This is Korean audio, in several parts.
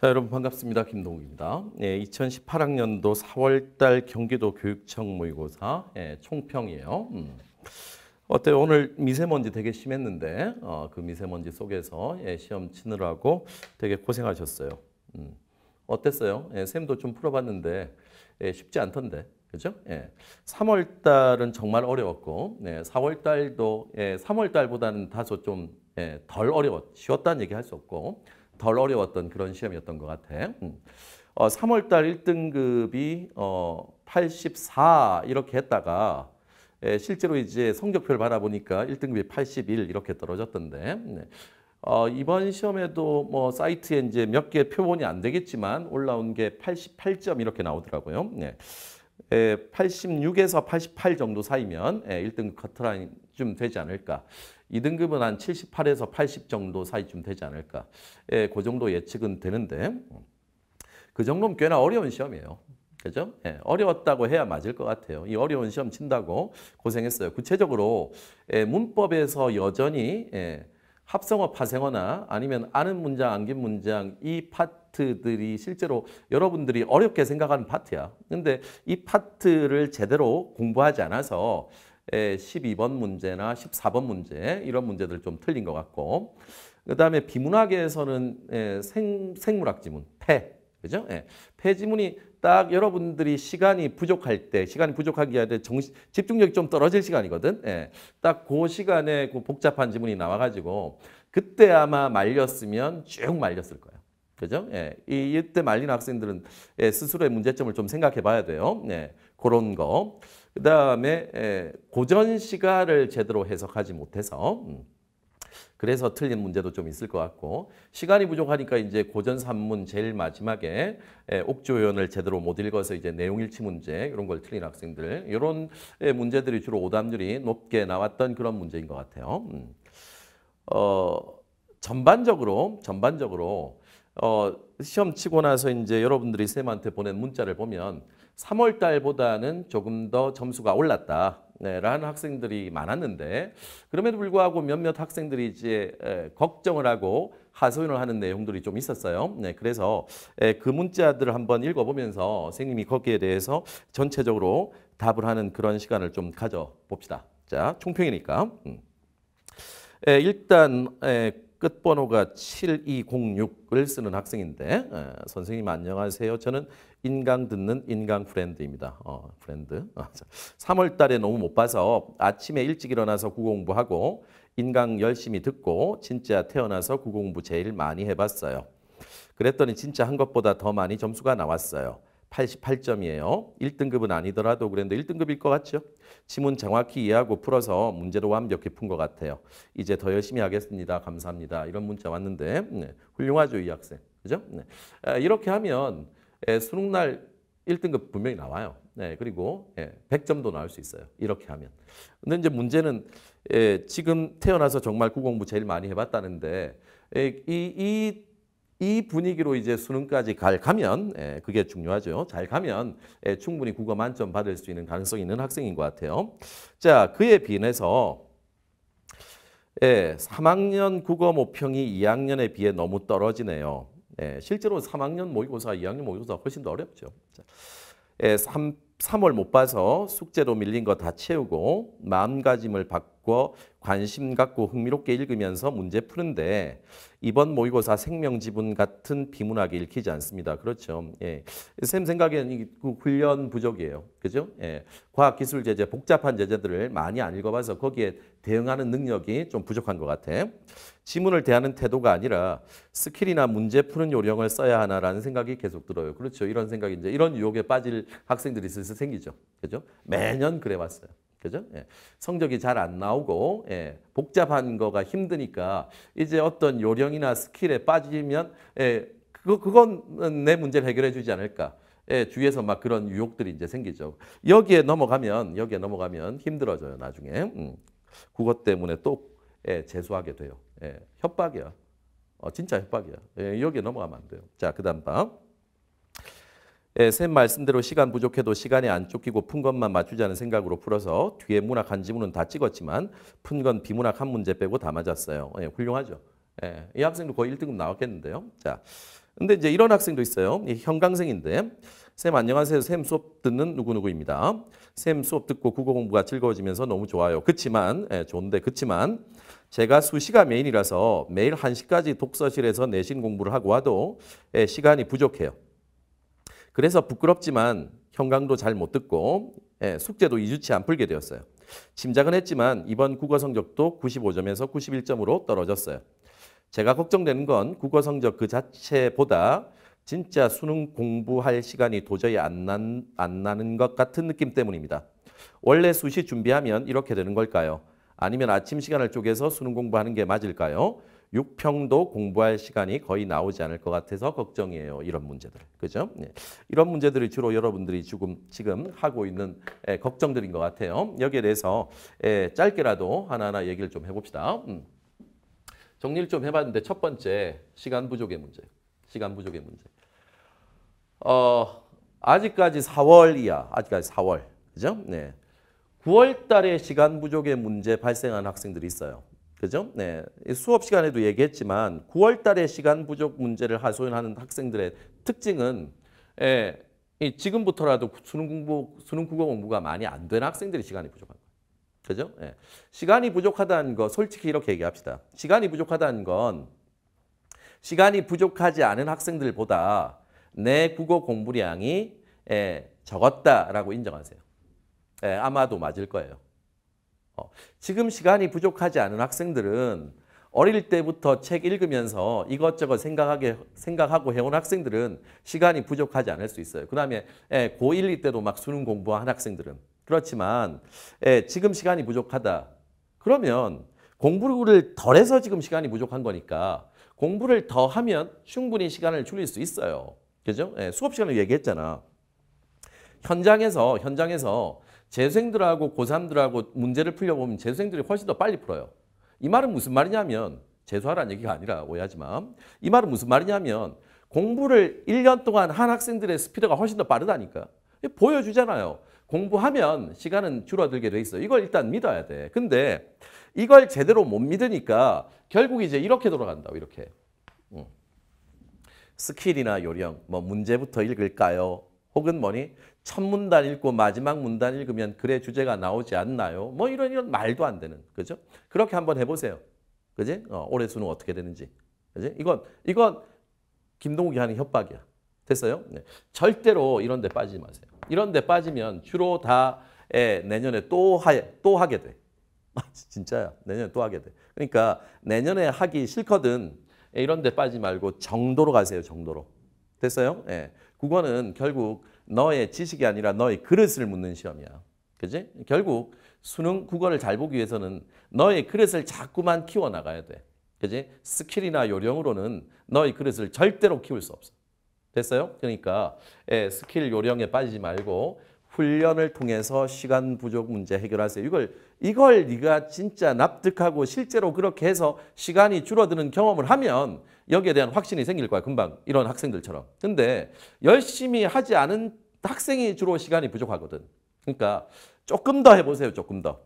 자, 여러분 반갑습니다. 김동욱입니다. 예, 2018학년도 4월달 경기도 교육청 모의고사 예, 총평이에요. 음. 어때 오늘 미세먼지 되게 심했는데 어, 그 미세먼지 속에서 예, 시험 치느라고 되게 고생하셨어요. 음. 어땠어요? 예, 쌤도 좀 풀어봤는데 예, 쉽지 않던데. 그죠? 예. 3월 달은 정말 어려웠고, 예, 4월 달도, 예, 3월 달보다는 다소 좀, 예, 덜 어려웠, 쉬웠다는 얘기 할 수 없고, 덜 어려웠던 그런 시험이었던 것 같아. 음. 어, 3월달 1등급이 어, 84 이렇게 했다가 예, 실제로 이제 성적표를 바라보니까 1등급이 81 이렇게 떨어졌던데 음, 네. 어, 이번 시험에도 뭐 사이트에 이제 몇 개 표본이 안 되겠지만 올라온 게 88점 이렇게 나오더라고요. 음, 네. 86에서 예, 88 정도 사이면 1등급 예, 커트라인쯤 되지 않을까. 2등급은 한 78에서 80 정도 사이쯤 되지 않을까. 예, 그 정도 예측은 되는데 그 정도면 꽤나 어려운 시험이에요. 그죠? 예, 어려웠다고 해야 맞을 것 같아요. 이 어려운 시험 친다고 고생했어요. 구체적으로 예, 문법에서 여전히 예, 합성어 파생어나 아니면 아는 문장, 안긴 문장 이 파, 파트들이 실제로 여러분들이 어렵게 생각하는 파트야. 근데 이 파트를 제대로 공부하지 않아서 12번 문제나 14번 문제 이런 문제들 좀 틀린 것 같고 그 다음에 비문학에서는 생, 생물학 지문, 폐, 그죠? 예. 폐 지문이 딱 여러분들이 시간이 부족할 때, 시간이 부족하기 아니라 집중력이 좀 떨어질 시간이거든. 예. 딱그 시간에 그 복잡한 지문이 나와가지고 그때 아마 말렸으면 쭉 말렸을 거야. 그죠? 예. 이, 이때 말린 학생들은 예, 스스로의 문제점을 좀 생각해 봐야 돼요. 예, 그런 거. 그 다음에 예, 고전 시가를 제대로 해석하지 못해서 음. 그래서 틀린 문제도 좀 있을 것 같고 시간이 부족하니까 이제 고전 산문 제일 마지막에 예, 옥조연을 제대로 못 읽어서 이제 내용 일치 문제 이런 걸 틀린 학생들 이런 예, 문제들이 주로 오답률이 높게 나왔던 그런 문제인 것 같아요. 음. 어, 전반적으로 전반적으로 어, 시험 치고 나서 이제 여러분들이 쌤한테 보낸 문자를 보면 3월 달보다는 조금 더 점수가 올랐다. 네, 라는 학생들이 많았는데 그럼에도 불구하고 몇몇 학생들이 이제 걱정을 하고 하소연을 하는 내용들이 좀 있었어요. 네, 그래서 그 문자들을 한번 읽어보면서 선생님이 거기에 대해서 전체적으로 답을 하는 그런 시간을 좀 가져봅시다. 자, 총평이니까. 음. 일단 끝번호가 7206을 쓰는 학생인데 예, 선생님 안녕하세요. 저는 인강 듣는 인강 브랜드입니다. 어, 브랜드. 3월 어, 달에 너무 못 봐서 아침에 일찍 일어나서 구공부하고 인강 열심히 듣고 진짜 태어나서 구공부 제일 많이 해봤어요. 그랬더니 진짜 한 것보다 더 많이 점수가 나왔어요. 88점이에요. 1등급은 아니더라도 그랬는데 1등급일 것 같죠? 지문 정확히 이해하고 풀어서 문제로 완벽히 푼 것 같아요. 이제 더 열심히 하겠습니다. 감사합니다. 이런 문자 왔는데 네. 훌륭하죠, 이 학생. 그죠? 네. 아, 이렇게 하면 예, 수능날 1등급 분명히 나와요. 네, 그리고 예, 100점도 나올 수 있어요. 이렇게 하면. 근데 이제 문제는 예, 지금 태어나서 정말 구공부 제일 많이 해봤다는데 예, 이, 이이 분위기로 이제 수능까지 갈, 가면 예, 그게 중요하죠. 잘 가면 예, 충분히 국어 만점 받을 수 있는 가능성이 있는 학생인 것 같아요. 자, 그에 비해서 예, 3학년 국어 모평이 2학년에 비해 너무 떨어지네요. 예, 실제로 3학년 모의고사, 2학년 모의고사 훨씬 더 어렵죠. 자, 예, 3, 3월 못 봐서 숙제로 밀린 거 다 채우고 마음가짐을 바꿔 관심 갖고 흥미롭게 읽으면서 문제 푸는데 이번 모의고사 생명지분 같은 비문학이 읽히지 않습니다. 그렇죠. 예. 쌤 생각에는 훈련 부족이에요. 그죠? 예. 과학기술 제재, 복잡한 제재들을 많이 안 읽어봐서 거기에 대응하는 능력이 좀 부족한 것 같아. 지문을 대하는 태도가 아니라 스킬이나 문제 푸는 요령을 써야 하나라는 생각이 계속 들어요. 그렇죠. 이런 생각이 이제 이런 유혹에 빠질 학생들이 슬슬 생기죠. 그죠? 매년 그래 왔어요. 그죠? 예. 성적이 잘 안 나오고 예. 복잡한 거가 힘드니까 이제 어떤 요령이나 스킬에 빠지면 예. 그거 그건 내 문제를 해결해 주지 않을까. 예, 주위에서 막 그런 유혹들이 이제 생기죠. 여기에 넘어가면 여기에 넘어가면 힘들어져요 나중에. 음. 그것 때문에 또 예, 재수하게 돼요. 예, 협박이야. 어, 진짜 협박이야. 예, 여기에 넘어가면 안 돼요. 자, 그다음 다음 예, 쌤 말씀대로 시간 부족해도 시간이 안 쫓기고 푼 것만 맞추자는 생각으로 풀어서 뒤에 문학 한 지문은 다 찍었지만 푼 건 비문학 한 문제 빼고 다 맞았어요. 예, 훌륭하죠. 예, 이 학생도 거의 1등급 나왔겠는데요. 자, 근데 이제 이런 학생도 있어요. 예, 형강생인데 쌤 안녕하세요. 쌤 수업 듣는 누구누구입니다. 쌤 수업 듣고 국어 공부가 즐거워지면서 너무 좋아요. 그치만 예, 좋은데 그치만 제가 수시가 메인이라서 매일 1시까지 독서실에서 내신 공부를 하고 와도 예, 시간이 부족해요. 그래서 부끄럽지만 형광도잘 못 듣고 예, 숙제도 이주치 안 풀게 되었어요. 짐작은 했지만 이번 국어 성적도 95점에서 91점으로 떨어졌어요. 제가 걱정되는 건 국어 성적 그 자체보다 진짜 수능 공부할 시간이 도저히 안, 난, 안 나는 것 같은 느낌 때문입니다. 원래 수시 준비하면 이렇게 되는 걸까요? 아니면 아침 시간을 쪼개서 수능 공부하는 게 맞을까요? 6평도 공부할 시간이 거의 나오지 않을 것 같아서 걱정이에요. 이런 문제들. 그죠? 네. 이런 문제들이 주로 여러분들이 지금, 지금 하고 있는 에, 예, 걱정들인 것 같아요. 여기에 대해서 에, 예, 짧게라도 하나하나 얘기를 좀 해봅시다. 음. 정리를 좀 해봤는데 첫 번째 시간 부족의 문제. 시간 부족의 문제. 어, 아직까지 4월이야. 아직까지 4월. 그죠? 네. 9월 달에 시간 부족의 문제 발생한 학생들이 있어요. 그죠? 네. 수업 시간에도 얘기했지만 9월 달에 시간 부족 문제를 소연하는 학생들의 특징은 예, 지금부터라도 수능 공부 수능 국어 공부가 많이 안 되는 학생들이 시간이 부족한 거예요. 그죠? 예. 시간이 부족하다는 거 솔직히 이렇게 얘기합시다. 시간이 부족하다는 건 시간이 부족하지 않은 학생들보다 내 국어 공부량이 예, 적었다라고 인정하세요. 예, 아마도 맞을 거예요. 어, 지금 시간이 부족하지 않은 학생들은 어릴 때부터 책 읽으면서 이것저것 생각하게, 생각하고 해온 학생들은 시간이 부족하지 않을 수 있어요. 그 다음에 예, 고1, 2 때도 막 수능 공부한 학생들은. 그렇지만 예, 지금 시간이 부족하다. 그러면 공부를 덜 해서 지금 시간이 부족한 거니까 공부를 더 하면 충분히 시간을 줄일 수 있어요. 그죠? 예, 수업 시간을 얘기했잖아. 현장에서 현장에서 재수생들하고 고3들하고 문제를 풀려고 하면 재수생들이 훨씬 더 빨리 풀어요. 이 말은 무슨 말이냐면 재수하라는 얘기가 아니라 오해하지 마. 이 말은 무슨 말이냐면 공부를 1년 동안 한 학생들의 스피드가 훨씬 더 빠르다니까. 보여주잖아요. 공부하면 시간은 줄어들게 돼 있어. 이걸 일단 믿어야 돼. 근데 이걸 제대로 못 믿으니까 결국 이제 이렇게 돌아간다고 이렇게. 스킬이나 요령, 뭐 문제부터 읽을까요? 혹은 뭐니? 첫 문단 읽고 마지막 문단 읽으면 글의 주제가 나오지 않나요? 뭐 이런 이런 말도 안 되는 그죠? 그렇게 한번 해보세요. 그지? 어, 올해 수능 어떻게 되는지. 그지? 이건 이건 김동욱이 하는 협박이야. 됐어요? 네. 절대로 이런 데 빠지지 마세요. 이런 데 빠지면 주로 다 에, 내년에 또, 하, 또 하게 돼. 아, 진짜야. 내년에 또 하게 돼. 그러니까 내년에 하기 싫거든. 에, 이런 데 빠지지 말고 정도로 가세요. 정도로. 됐어요? 예. 국어는 결국 너의 지식이 아니라 너의 그릇을 묻는 시험이야. 그지? 결국 수능 국어를 잘 보기 위해서는 너의 그릇을 자꾸만 키워나가야 돼. 그지? 스킬이나 요령으로는 너의 그릇을 절대로 키울 수 없어. 됐어요? 그러니까 예, 스킬 요령에 빠지지 말고 훈련을 통해서 시간 부족 문제 해결하세요. 이걸 이걸 네가 진짜 납득하고 실제로 그렇게 해서 시간이 줄어드는 경험을 하면 여기에 대한 확신이 생길 거야. 금방 이런 학생들처럼. 근데 열심히 하지 않은 학생이 주로 시간이 부족하거든. 그러니까 조금 더 해보세요. 조금 더.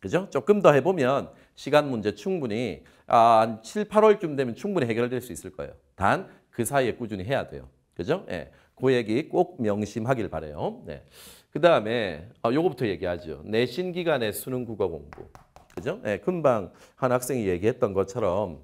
그죠? 조금 더 해보면 시간 문제 충분히 아, 7, 8월쯤 되면 충분히 해결될 수 있을 거예요. 단 그 사이에 꾸준히 해야 돼요. 그죠? 예. 그 얘기 꼭 명심하길 바래요. 네. 그 다음에 아, 요거부터 얘기하죠. 내신 기간에 수능 국어 공부. 그죠? 예, 금방 한 학생이 얘기했던 것처럼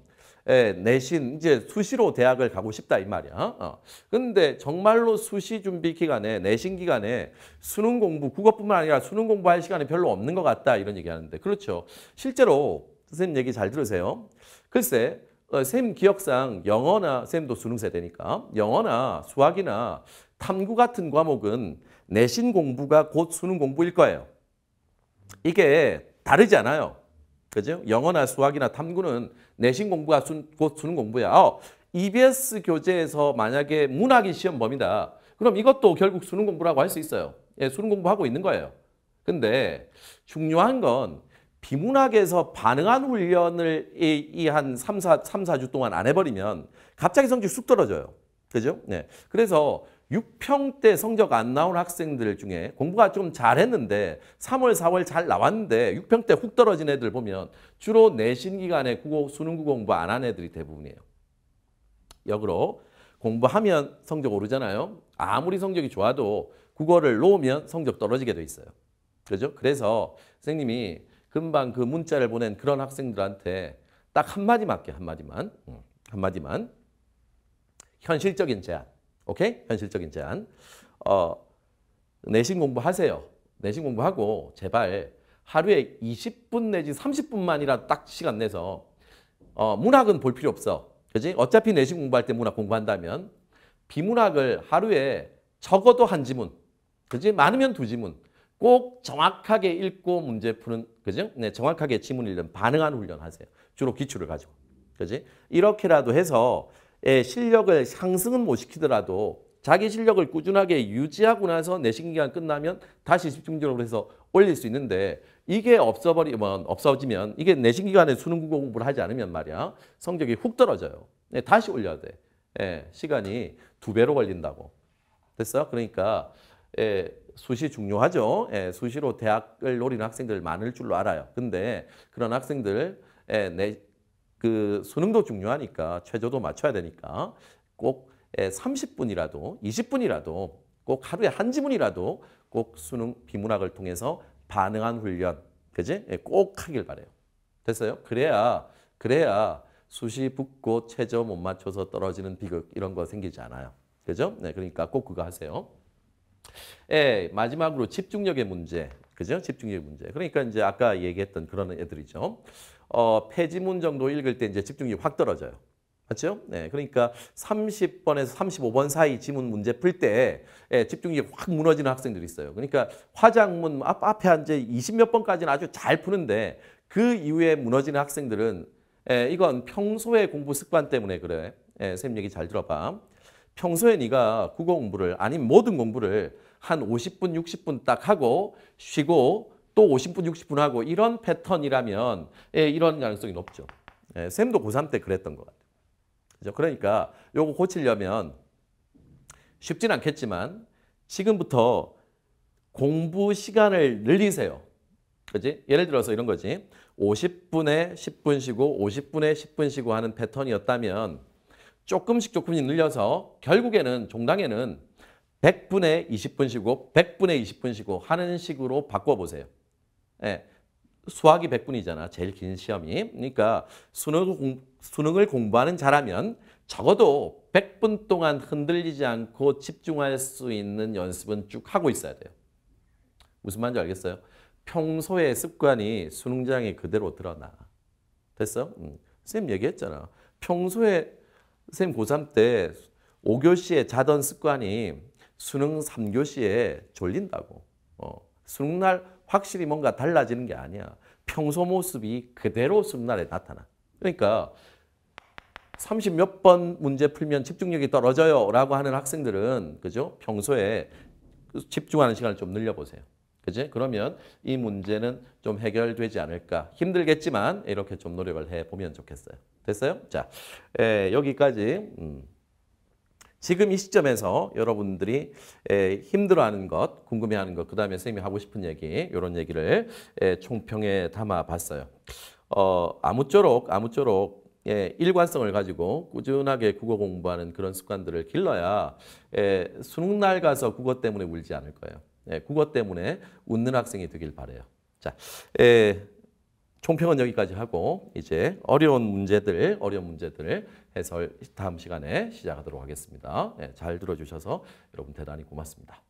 예, 내신 이제 수시로 대학을 가고 싶다 이 말이야. 어. 근데 정말로 수시 준비 기간에 내신 기간에 수능 공부 국어뿐만 아니라 수능 공부할 시간이 별로 없는 것 같다 이런 얘기하는데 그렇죠. 실제로 선생님 얘기 잘 들으세요. 글쎄 쌤 어, 기억상 영어나 쌤도 수능 세대니까 영어나 수학이나 탐구 같은 과목은 내신 공부가 곧 수능 공부일 거예요. 이게 다르지 않아요. 그죠? 영어나 수학이나 탐구는 내신 공부가 수, 곧 수능 공부야. 어, EBS 교재에서 만약에 문학이 시험 범위다. 그럼 이것도 결국 수능 공부라고 할 수 있어요. 예, 수능 공부하고 있는 거예요. 근데 중요한 건 비문학에서 반응한 훈련을 이 한 3, 4, 삼사주 동안 안 해버리면 갑자기 성적이 쑥 떨어져요. 그죠? 네. 그래서 6평 때 성적 안 나온 학생들 중에 공부가 좀 잘했는데 3월, 4월 잘 나왔는데 6평 때 훅 떨어진 애들 보면 주로 내신 기간에 국어, 수능 국어 공부 안 한 애들이 대부분이에요. 역으로 공부하면 성적 오르잖아요. 아무리 성적이 좋아도 국어를 놓으면 성적 떨어지게 돼 있어요. 그죠? 그래서 선생님이 금방 그 문자를 보낸 그런 학생들한테 딱 한마디 맞게 한마디만. 음, 한마디만. 현실적인 제안. 오케이? 현실적인 제안. 어, 내신 공부하세요. 내신 공부하고 제발 하루에 20분 내지 30분만이라도 딱 시간 내서 어, 문학은 볼 필요 없어. 그지? 어차피 내신 공부할 때 문학 공부한다면 비문학을 하루에 적어도 한 지문. 그지? 많으면 두 지문. 꼭 정확하게 읽고 문제 푸는 그죠? 네, 정확하게 지문 읽는 반응한 훈련하세요. 주로 기출을 가지고. 그지? 이렇게라도 해서 예, 실력을 상승은 못 시키더라도 자기 실력을 꾸준하게 유지하고 나서 내신 기간 끝나면 다시 집중적으로 해서 올릴 수 있는데 이게 없어버리면 없어지면 이게 내신 기간에 수능 공부를 하지 않으면 말이야 성적이 훅 떨어져요. 예, 다시 올려야 돼. 예, 시간이 두 배로 걸린다고. 됐어? 그러니까 예, 수시 중요하죠. 예, 수시로 대학을 노리는 학생들 많을 줄로 알아요. 근데 그런 학생들 예, 내, 그 수능도 중요하니까 최저도 맞춰야 되니까 꼭 예, 30분이라도 20분이라도 꼭 하루에 한 지문이라도 꼭 수능 비문학을 통해서 반응한 훈련 그지? 예, 꼭 하길 바래요. 됐어요? 그래야 그래야 수시 붙고 최저 못 맞춰서 떨어지는 비극 이런 거 생기지 않아요. 그죠? 네, 그러니까 꼭 그거 하세요. 예, 마지막으로 집중력의 문제. 그죠? 집중력의 문제. 그러니까 이제 아까 얘기했던 그런 애들이죠. 어, 폐지문 정도 읽을 때 이제 집중력이 확 떨어져요. 맞죠? 네, 그러니까 30번에서 35번 사이 지문 문제 풀때 예, 집중력이 확 무너지는 학생들이 있어요. 그러니까 화장문 앞, 앞에 한 이제 20몇 번까지는 아주 잘 푸는데 그 이후에 무너지는 학생들은 예, 이건 평소에 공부 습관 때문에 그래. 예, 쌤 얘기 잘 들어봐. 평소에 네가 국어 공부를 아닌 모든 공부를 한 50분, 60분 딱 하고 쉬고 또 50분, 60분 하고 이런 패턴이라면 예, 이런 가능성이 높죠. 예, 쌤도 고3 때 그랬던 것 같아요. 그죠? 그러니까 요거 고치려면 쉽진 않겠지만 지금부터 공부 시간을 늘리세요. 그지? 예를 들어서 이런 거지. 50분에 10분 쉬고 50분에 10분 쉬고 하는 패턴이었다면 조금씩 조금씩 늘려서 결국에는 종강에는 100분의 20분 씩 쉬고 100분의 20분 씩 쉬고 하는 식으로 바꿔보세요. 예. 수학이 100분이잖아. 제일 긴 시험이. 그러니까 수능 수능을 공부하는 자라면 적어도 100분 동안 흔들리지 않고 집중할 수 있는 연습은 쭉 하고 있어야 돼요. 무슨 말인지 알겠어요? 평소의 습관이 수능장에 그대로 드러나. 됐어? 응. 음. 선 얘기했잖아. 평소에 선 고3 때 5교시에 자던 습관이 수능 3교시에 졸린다고. 어, 수능날 확실히 뭔가 달라지는 게 아니야. 평소 모습이 그대로 수능날에 나타나. 그러니까 30 몇 번 문제 풀면 집중력이 떨어져요 라고 하는 학생들은 그죠? 평소에 집중하는 시간을 좀 늘려보세요. 그지? 그러면 이 문제는 좀 해결되지 않을까. 힘들겠지만 이렇게 좀 노력을 해보면 좋겠어요. 됐어요? 자, 에, 여기까지. 음. 지금 이 시점에서 여러분들이 힘들어하는 것, 궁금해하는 것, 그 다음에 선생님이 하고 싶은 얘기, 이런 얘기를 총평에 담아봤어요. 어, 아무쪼록 아무쪼록 일관성을 가지고 꾸준하게 국어 공부하는 그런 습관들을 길러야 수능 날 가서 국어 때문에 울지 않을 거예요. 네, 국어 때문에 웃는 학생이 되길 바래요. 자, 예, 총평은 여기까지 하고 이제 어려운 문제들, 어려운 문제들 해설 다음 시간에 시작하도록 하겠습니다. 네, 잘 들어주셔서 여러분 대단히 고맙습니다.